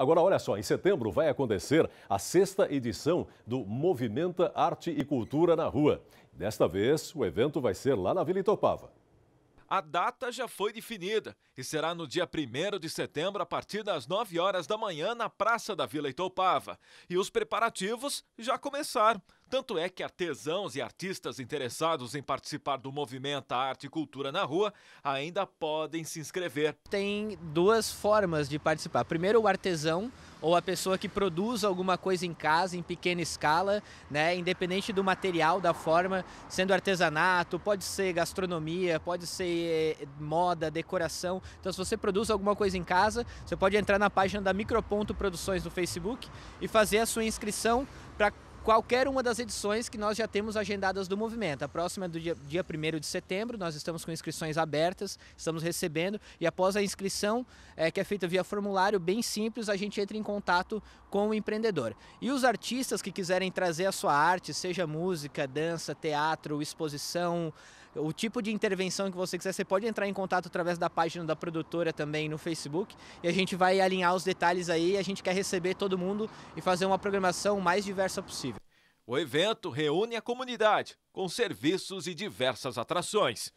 Agora, olha só, em setembro vai acontecer a sexta edição do Movimenta Arte e Cultura na Rua. Desta vez, o evento vai ser lá na Vila Itopava. A data já foi definida e será no dia 1 de setembro, a partir das 9 horas da manhã, na Praça da Vila Itopava. E os preparativos já começaram. Tanto é que artesãos e artistas interessados em participar do movimento Arte e Cultura na Rua ainda podem se inscrever. Tem duas formas de participar. Primeiro, o artesão ou a pessoa que produz alguma coisa em casa, em pequena escala, né? independente do material, da forma, sendo artesanato, pode ser gastronomia, pode ser eh, moda, decoração. Então, se você produz alguma coisa em casa, você pode entrar na página da Microponto Produções no Facebook e fazer a sua inscrição para qualquer uma das edições que nós já temos agendadas do movimento. A próxima é do dia, dia 1 de setembro, nós estamos com inscrições abertas, estamos recebendo, e após a inscrição, é, que é feita via formulário bem simples, a gente entra em contato com o empreendedor. E os artistas que quiserem trazer a sua arte, seja música, dança, teatro, exposição, o tipo de intervenção que você quiser, você pode entrar em contato através da página da produtora também no Facebook e a gente vai alinhar os detalhes aí. A gente quer receber todo mundo e fazer uma programação mais diversa possível. O evento reúne a comunidade com serviços e diversas atrações.